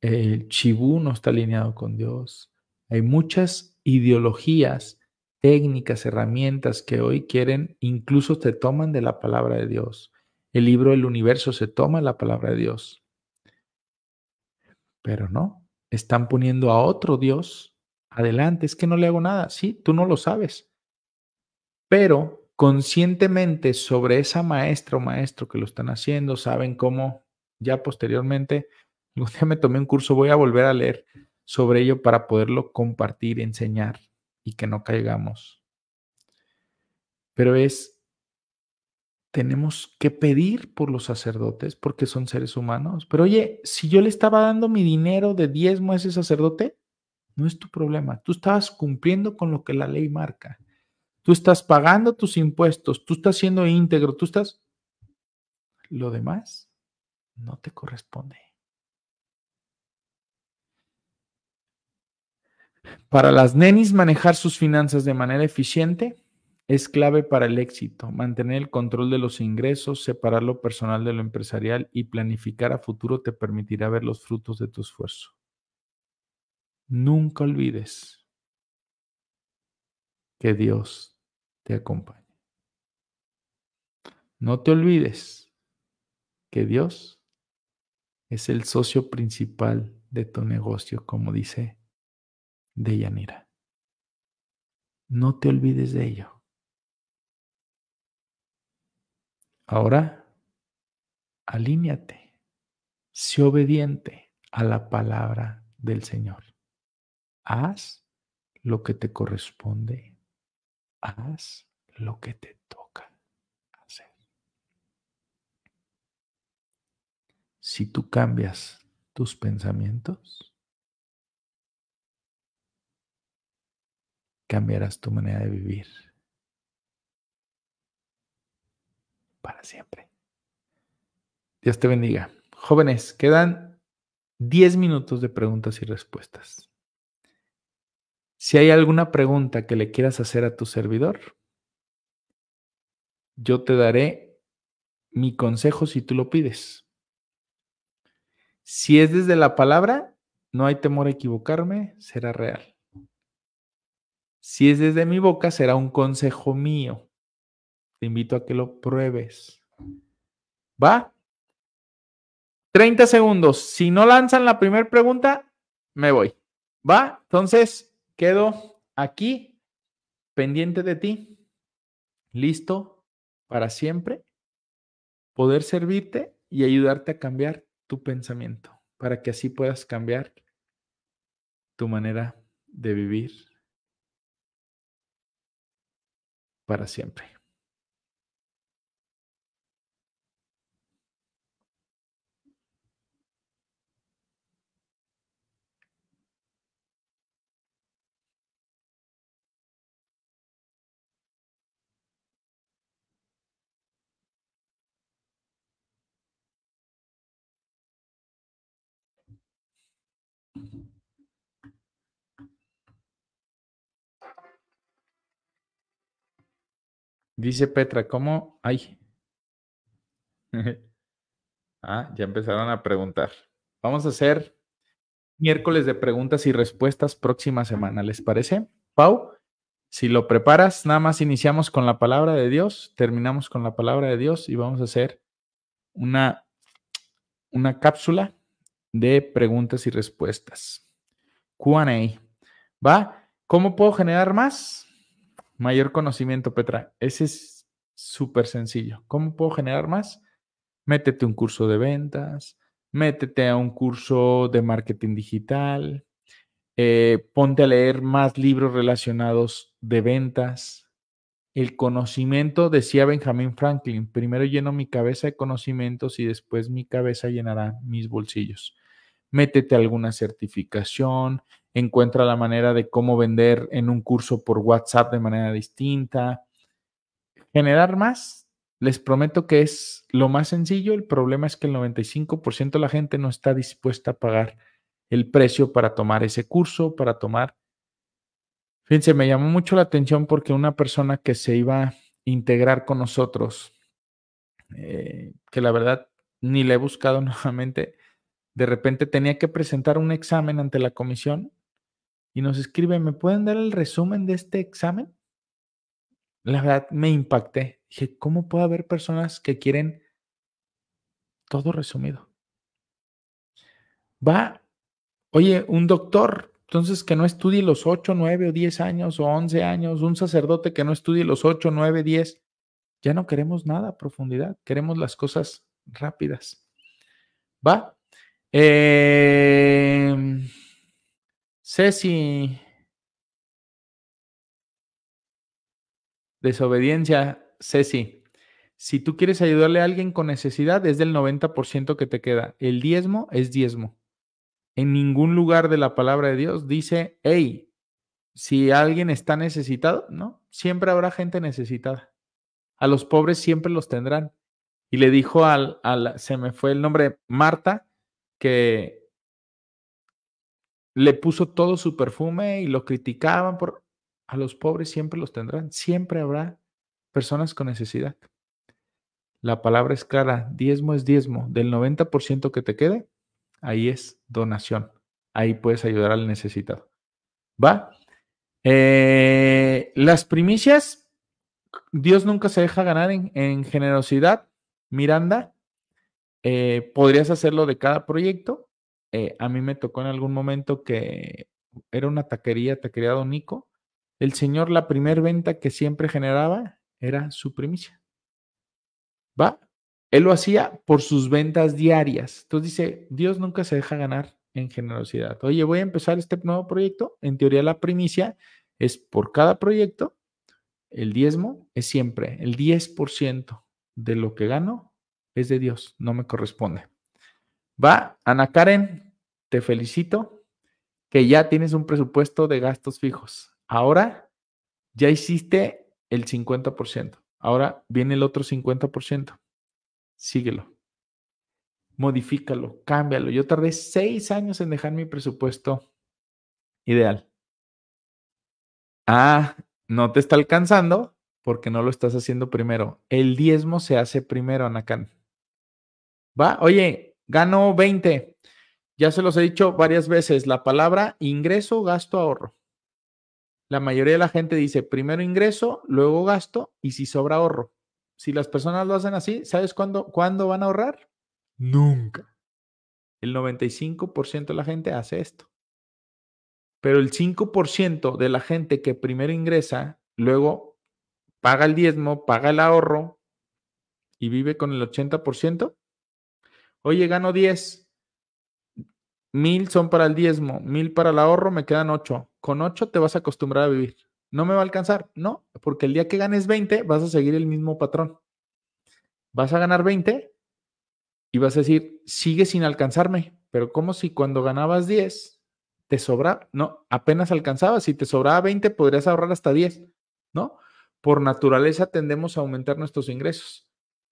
El Chibú no está alineado con Dios. Hay muchas ideologías, técnicas, herramientas que hoy quieren, incluso te toman de la palabra de Dios. El libro El Universo se toma la palabra de Dios. Pero no, están poniendo a otro Dios adelante. Es que no le hago nada. Sí, tú no lo sabes. Pero conscientemente sobre esa maestra o maestro que lo están haciendo, saben cómo ya posteriormente, un me tomé un curso, voy a volver a leer sobre ello para poderlo compartir, enseñar y que no caigamos. Pero es, tenemos que pedir por los sacerdotes porque son seres humanos. Pero oye, si yo le estaba dando mi dinero de diezmo a ese sacerdote, no es tu problema. Tú estabas cumpliendo con lo que la ley marca tú estás pagando tus impuestos, tú estás siendo íntegro, tú estás... Lo demás no te corresponde. Para las nenis, manejar sus finanzas de manera eficiente es clave para el éxito. Mantener el control de los ingresos, separar lo personal de lo empresarial y planificar a futuro te permitirá ver los frutos de tu esfuerzo. Nunca olvides que Dios te acompaña. No te olvides que Dios es el socio principal de tu negocio, como dice Deyanira. No te olvides de ello. Ahora, alíñate, sé obediente a la palabra del Señor. Haz lo que te corresponde haz lo que te toca hacer. Si tú cambias tus pensamientos, cambiarás tu manera de vivir para siempre. Dios te bendiga. Jóvenes, quedan 10 minutos de preguntas y respuestas. Si hay alguna pregunta que le quieras hacer a tu servidor, yo te daré mi consejo si tú lo pides. Si es desde la palabra, no hay temor a equivocarme, será real. Si es desde mi boca, será un consejo mío. Te invito a que lo pruebes. ¿Va? 30 segundos. Si no lanzan la primera pregunta, me voy. ¿Va? Entonces, Quedo aquí pendiente de ti, listo para siempre poder servirte y ayudarte a cambiar tu pensamiento para que así puedas cambiar tu manera de vivir para siempre. Dice Petra, ¿cómo? hay ah, ya empezaron a preguntar. Vamos a hacer miércoles de preguntas y respuestas próxima semana, ¿les parece? Pau, si lo preparas, nada más iniciamos con la palabra de Dios, terminamos con la palabra de Dios y vamos a hacer una, una cápsula de preguntas y respuestas. QA. ¿Va? ¿Cómo puedo generar más? Mayor conocimiento, Petra. Ese es súper sencillo. ¿Cómo puedo generar más? Métete un curso de ventas, métete a un curso de marketing digital, eh, ponte a leer más libros relacionados de ventas. El conocimiento, decía Benjamin Franklin, primero lleno mi cabeza de conocimientos y después mi cabeza llenará mis bolsillos métete alguna certificación, encuentra la manera de cómo vender en un curso por WhatsApp de manera distinta. Generar más, les prometo que es lo más sencillo. El problema es que el 95% de la gente no está dispuesta a pagar el precio para tomar ese curso, para tomar... Fíjense, me llamó mucho la atención porque una persona que se iba a integrar con nosotros, eh, que la verdad ni le he buscado nuevamente, de repente tenía que presentar un examen ante la comisión y nos escribe, ¿me pueden dar el resumen de este examen? La verdad, me impacté. Dije, ¿cómo puede haber personas que quieren todo resumido? Va, oye, un doctor, entonces que no estudie los 8, 9 o 10 años o 11 años, un sacerdote que no estudie los 8, 9, 10. Ya no queremos nada a profundidad, queremos las cosas rápidas. Va, eh, Ceci. Desobediencia, Ceci. Si tú quieres ayudarle a alguien con necesidad, es del 90% que te queda. El diezmo es diezmo. En ningún lugar de la palabra de Dios dice, hey, si alguien está necesitado, no, siempre habrá gente necesitada. A los pobres siempre los tendrán. Y le dijo al, al se me fue el nombre, Marta, que le puso todo su perfume y lo criticaban por... A los pobres siempre los tendrán, siempre habrá personas con necesidad. La palabra es clara, diezmo es diezmo, del 90% que te quede, ahí es donación, ahí puedes ayudar al necesitado. ¿Va? Eh, las primicias, Dios nunca se deja ganar en, en generosidad. Miranda, eh, podrías hacerlo de cada proyecto. Eh, a mí me tocó en algún momento que era una taquería, taquería Nico. El señor, la primer venta que siempre generaba era su primicia. ¿Va? Él lo hacía por sus ventas diarias. Entonces dice, Dios nunca se deja ganar en generosidad. Oye, voy a empezar este nuevo proyecto. En teoría la primicia es por cada proyecto. El diezmo es siempre el 10% de lo que gano es de Dios, no me corresponde. Va, Ana Karen, te felicito que ya tienes un presupuesto de gastos fijos. Ahora ya hiciste el 50%. Ahora viene el otro 50%. Síguelo. Modifícalo, cámbialo. Yo tardé seis años en dejar mi presupuesto ideal. Ah, no te está alcanzando porque no lo estás haciendo primero. El diezmo se hace primero, Karen. Va, oye, gano 20. Ya se los he dicho varias veces, la palabra ingreso, gasto, ahorro. La mayoría de la gente dice primero ingreso, luego gasto y si sobra ahorro. Si las personas lo hacen así, ¿sabes cuándo, cuándo van a ahorrar? Nunca. El 95% de la gente hace esto. Pero el 5% de la gente que primero ingresa, luego paga el diezmo, paga el ahorro y vive con el 80%, Oye, gano 10. Mil son para el diezmo, mil para el ahorro, me quedan 8. Con 8 te vas a acostumbrar a vivir. No me va a alcanzar, no, porque el día que ganes 20 vas a seguir el mismo patrón. Vas a ganar 20 y vas a decir, sigue sin alcanzarme, pero como si cuando ganabas 10 te sobraba, no, apenas alcanzabas, si te sobraba 20 podrías ahorrar hasta 10, ¿no? Por naturaleza tendemos a aumentar nuestros ingresos.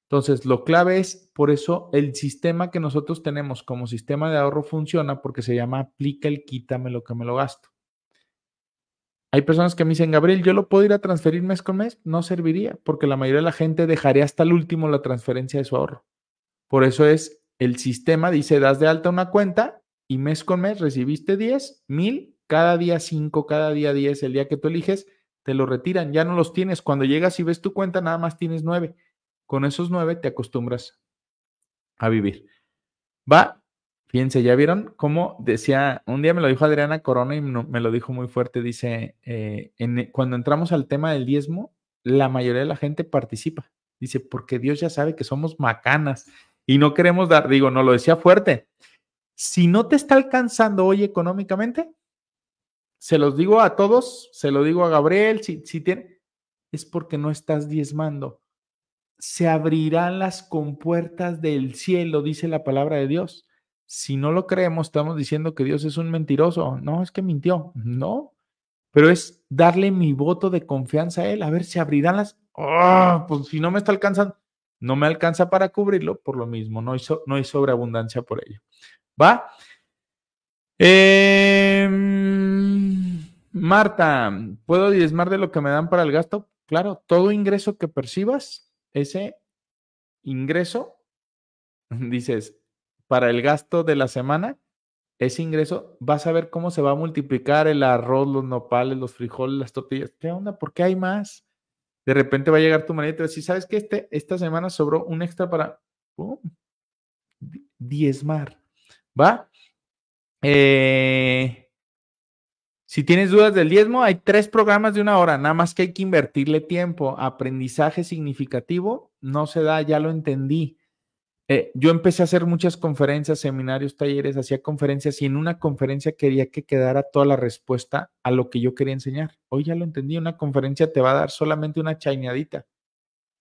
Entonces, lo clave es, por eso, el sistema que nosotros tenemos como sistema de ahorro funciona porque se llama aplica el quítame lo que me lo gasto. Hay personas que me dicen, Gabriel, yo lo puedo ir a transferir mes con mes. No serviría porque la mayoría de la gente dejaría hasta el último la transferencia de su ahorro. Por eso es, el sistema dice, das de alta una cuenta y mes con mes recibiste 10, 1000, cada día 5, cada día 10, el día que tú eliges, te lo retiran, ya no los tienes. Cuando llegas y ves tu cuenta, nada más tienes 9 con esos nueve te acostumbras a vivir. Va, fíjense, ya vieron cómo decía, un día me lo dijo Adriana Corona y me lo dijo muy fuerte, dice, eh, e, cuando entramos al tema del diezmo, la mayoría de la gente participa. Dice, porque Dios ya sabe que somos macanas y no queremos dar, digo, no lo decía fuerte. Si no te está alcanzando hoy económicamente, se los digo a todos, se lo digo a Gabriel, si, si tiene, es porque no estás diezmando se abrirán las compuertas del cielo, dice la palabra de Dios. Si no lo creemos, estamos diciendo que Dios es un mentiroso. No, es que mintió. No, pero es darle mi voto de confianza a Él. A ver, se abrirán las... ¡ah! pues si no me está alcanzando, no me alcanza para cubrirlo, por lo mismo, no hay, sobreabundancia por ello. ¿Va? Em, Marta, ¿puedo diezmar de lo que me dan para el gasto? Claro, todo ingreso que percibas ese ingreso, dices, para el gasto de la semana, ese ingreso, vas a ver cómo se va a multiplicar el arroz, los nopales, los frijoles, las tortillas. ¿Qué onda? ¿Por qué hay más? De repente va a llegar tu manita y decir, sabes que este, esta semana sobró un extra para diezmar. ¿Va? Eh, si tienes dudas del diezmo, hay tres programas de una hora, nada más que hay que invertirle tiempo. Aprendizaje significativo no se da, ya lo entendí. Eh, yo empecé a hacer muchas conferencias, seminarios, talleres, hacía conferencias y en una conferencia quería que quedara toda la respuesta a lo que yo quería enseñar. Hoy ya lo entendí, una conferencia te va a dar solamente una chañadita.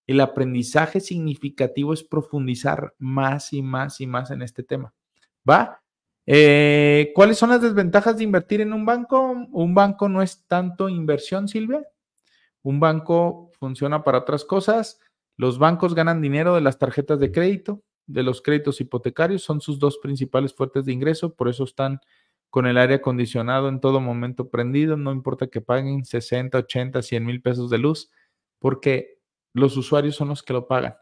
El aprendizaje significativo es profundizar más y más y más en este tema. ¿Va? Eh, ¿Cuáles son las desventajas de invertir en un banco? Un banco no es tanto inversión, Silvia. Un banco funciona para otras cosas. Los bancos ganan dinero de las tarjetas de crédito, de los créditos hipotecarios, son sus dos principales fuentes de ingreso, por eso están con el aire acondicionado en todo momento prendido, no importa que paguen 60, 80, 100 mil pesos de luz, porque los usuarios son los que lo pagan.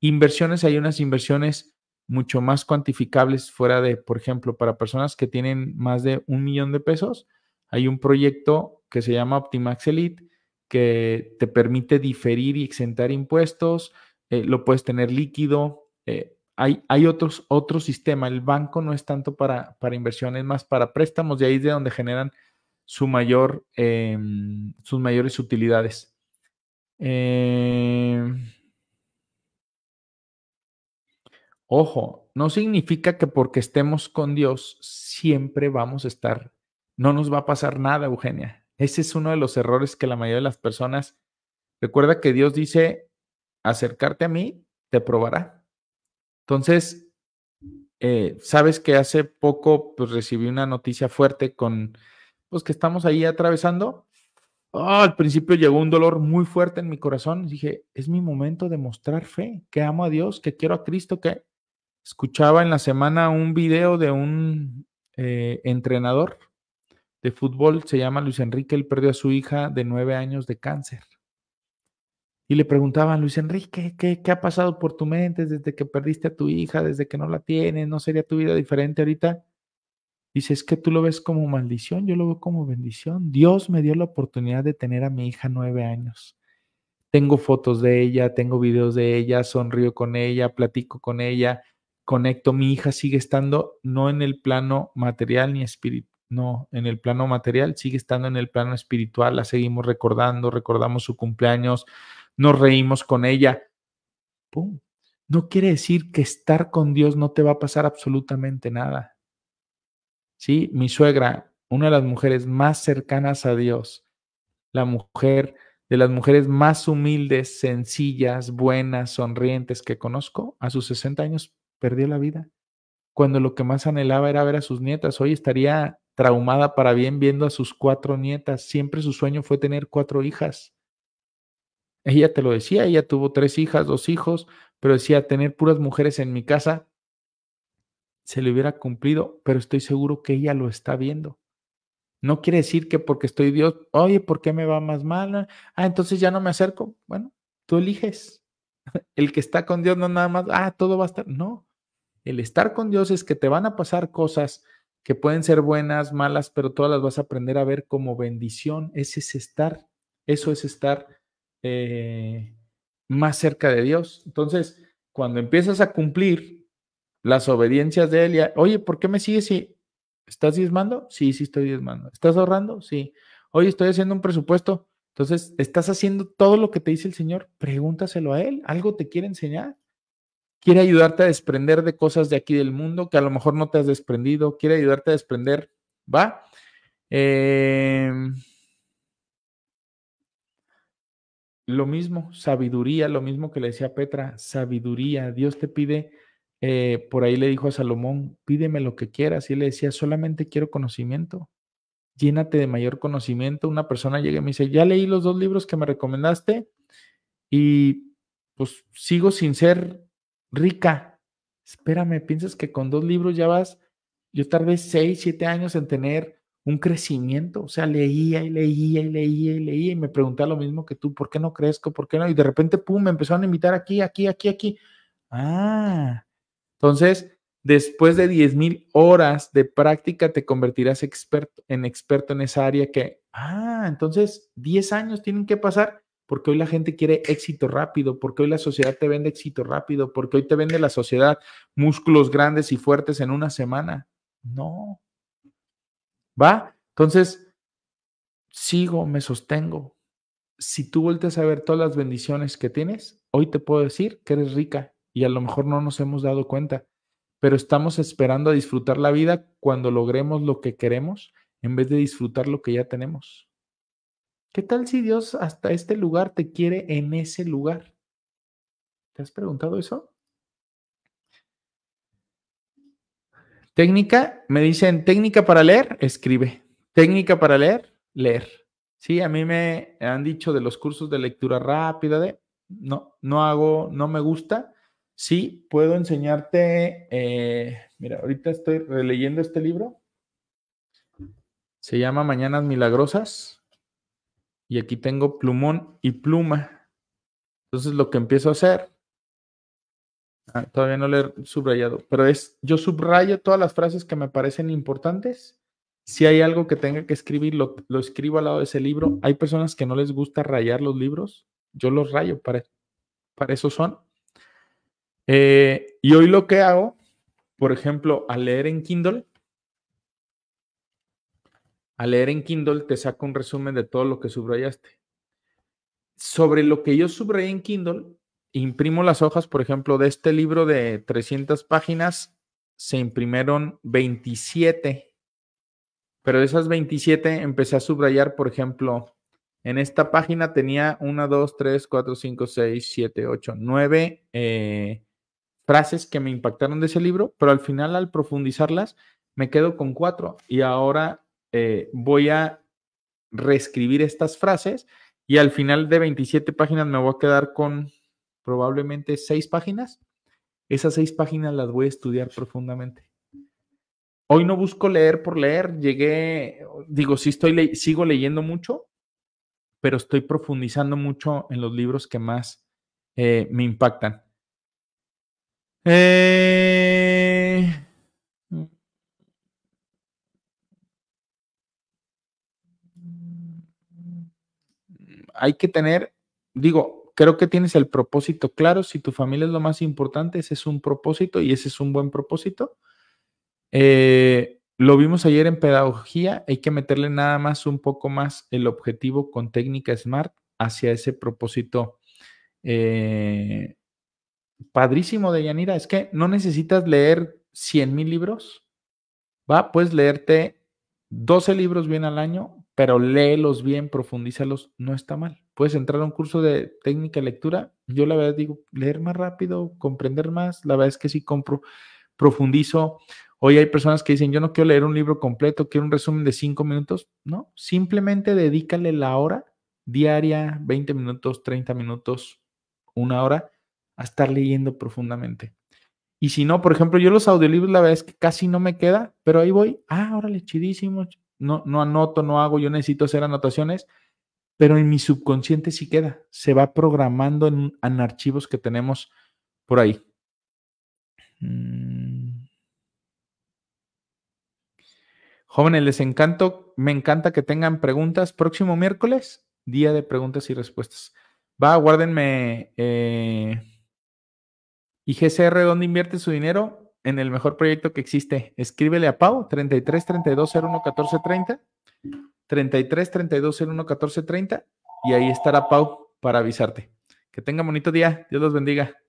Inversiones, hay unas inversiones mucho más cuantificables fuera de, por ejemplo, para personas que tienen más de un millón de pesos, hay un proyecto que se llama Optimax Elite que te permite diferir y exentar impuestos, eh, lo puedes tener líquido. Eh, hay, hay otros, otro sistema, el banco no es tanto para, para inversiones, más para préstamos, y ahí es de donde generan su mayor, em, sus mayores utilidades. Eh, Ojo, no significa que porque estemos con Dios siempre vamos a estar, no nos va a pasar nada, Eugenia. Ese es uno de los errores que la mayoría de las personas, recuerda que Dios dice, acercarte a mí te probará. Entonces, eh, sabes que hace poco pues, recibí una noticia fuerte con, pues que estamos ahí atravesando. Ah, al principio llegó un dolor muy fuerte en mi corazón. Dije, es mi momento de mostrar fe, que amo a Dios, que quiero a Cristo, que escuchaba en la semana un video de un eh, entrenador de fútbol, se llama Luis Enrique, él perdió a su hija de nueve años de cáncer. Y le preguntaban, Luis Enrique, ¿qué, ¿qué, ha pasado por tu mente desde que perdiste a tu hija, desde que no la tienes? ¿No sería tu vida diferente ahorita? Dice, es que tú lo ves como maldición, yo lo veo como bendición. Dios me dio la oportunidad de tener a mi hija nueve años. Tengo fotos de ella, tengo videos de ella, sonrío con ella, platico con ella, conecto, mi hija sigue estando no en el plano material ni espiritual, no, en el plano material, sigue estando en el plano espiritual, la seguimos recordando, recordamos su cumpleaños, nos reímos con ella. ¡Pum! No quiere decir que estar con Dios no te va a pasar absolutamente nada. Sí, mi suegra, una de las mujeres más cercanas a Dios, la mujer de las mujeres más humildes, sencillas, buenas, sonrientes que conozco, a sus 60 años perdió la vida. Cuando lo que más anhelaba era ver a sus nietas, hoy estaría traumada para bien viendo a sus cuatro nietas. Siempre su sueño fue tener cuatro hijas. Ella te lo decía, ella tuvo tres hijas, dos hijos, pero decía, tener puras mujeres en mi casa se le hubiera cumplido, pero estoy seguro que ella lo está viendo. No quiere decir que porque estoy Dios, oye, ¿por qué me va más mal? Ah, entonces ya no me acerco. Bueno, tú eliges. El que está con Dios no nada más, ah, todo va a estar. No, el estar con Dios es que te van a pasar cosas que pueden ser buenas, malas, pero todas las vas a aprender a ver como bendición. Ese es estar, eso es estar eh, más cerca de Dios. Entonces, cuando empiezas a cumplir las obediencias de Él, oye, ¿por qué me sigues si estás diezmando? Sí, sí estoy diezmando. ¿Estás ahorrando? Sí. Oye, estoy haciendo un presupuesto. Entonces, ¿estás haciendo todo lo que te dice el Señor? Pregúntaselo a Él. ¿Algo te quiere enseñar? quiere ayudarte a desprender de cosas de aquí del mundo que a lo mejor no te has desprendido, quiere ayudarte a desprender, ¿va? Em, lo mismo, sabiduría, lo mismo que le decía Petra, sabiduría, Dios te pide, eh, por ahí le dijo a Salomón, pídeme lo que quieras, y le decía, solamente quiero conocimiento, llénate de mayor conocimiento. Una persona llega y me dice, ya leí los dos libros que me recomendaste y pues sigo sin ser rica. Espérame, piensas que con dos libros ya vas, yo tardé seis, siete años en tener un crecimiento, o sea, leía y leía y leía y leía y me preguntaba lo mismo que tú, ¿por qué no crezco? ¿Por qué no? Y de repente, pum, me empezaron a invitar aquí, aquí, aquí, aquí. Ah, entonces, después de mil horas de práctica, te convertirás experto, en experto en esa área que, ah, entonces diez años tienen que pasar porque hoy la gente quiere éxito rápido, porque hoy la sociedad te vende éxito rápido, porque hoy te vende la sociedad músculos grandes y fuertes en una semana. No. ¿Va? Entonces, sigo, me sostengo. Si tú volteas a ver todas las bendiciones que tienes, hoy te puedo decir que eres rica y a lo mejor no nos hemos dado cuenta, pero estamos esperando a disfrutar la vida cuando logremos lo que queremos en vez de disfrutar lo que ya tenemos. ¿Qué tal si Dios hasta este lugar te quiere en ese lugar? ¿Te has preguntado eso? Técnica, me dicen, técnica para leer, escribe. Técnica para leer, leer. Sí, a mí me han dicho de los cursos de lectura rápida, de no, no hago, no me gusta. Sí, puedo enseñarte, eh, mira, ahorita estoy releyendo este libro. Se llama Mañanas Milagrosas y aquí tengo plumón y pluma. Entonces lo que empiezo a hacer, ah, todavía no le he subrayado, pero es, yo subrayo todas las frases que me parecen importantes. Si hay algo que tenga que escribir, lo, escribo al lado de ese libro. Hay personas que no les gusta rayar los libros, yo los rayo, para, para eso son. Eh, y hoy lo que hago, por ejemplo, al leer en Kindle, al leer en Kindle te saca un resumen de todo lo que subrayaste. Sobre lo que yo subrayé en Kindle, imprimo las hojas, por ejemplo, de este libro de 300 páginas, se imprimieron 27. Pero de esas 27 empecé a subrayar, por ejemplo, en esta página tenía 1, 2, 3, 4, 5, 6, 7, 8, 9 frases que me impactaron de ese libro, pero al final al profundizarlas me quedo con 4. y ahora eh, voy a reescribir estas frases y al final de 27 páginas me voy a quedar con probablemente 6 páginas. Esas 6 páginas las voy a estudiar profundamente. Hoy no busco leer por leer, llegué, oh, digo, sí estoy sigo leyendo mucho, pero estoy profundizando mucho en los libros que más eh, me impactan. Eh, hay que tener, digo, creo que tienes el propósito claro. Si tu familia es lo más importante, ese es un propósito y ese es un buen propósito. Eh, lo vimos ayer en pedagogía, hay que meterle nada más un poco más el objetivo con técnica SMART hacia ese propósito. Eh, padrísimo de Yanira, es que no necesitas leer 100 mil libros, ¿va? Puedes leerte 12 libros bien al año pero léelos bien, profundízalos, no está mal. Puedes entrar a un curso de técnica de lectura. Yo la verdad digo, leer más rápido, comprender más. La verdad es que sí compro, profundizo. Hoy hay personas que dicen, yo no quiero leer un libro completo, quiero un resumen de cinco minutos. No, simplemente dedícale la hora diaria, 20 minutos, 30 minutos, una hora, a estar leyendo profundamente. Y si no, por ejemplo, yo los audiolibros la verdad es que casi no me queda, pero ahí voy, ah, órale, chidísimo no, anoto, no hago, yo necesito hacer anotaciones, pero en mi subconsciente sí queda, se va programando en, archivos que tenemos por ahí. Mm. Jóvenes, les encanto, me encanta que tengan preguntas. Próximo miércoles, día de preguntas y respuestas. Va, guárdenme. Y eh, GCR, ¿dónde invierte su dinero? en el mejor proyecto que existe. Escríbele a Pau 33 32 01 14 30 33 32 01 14 30 y ahí estará Pau para avisarte. Que tenga bonito día. Dios los bendiga.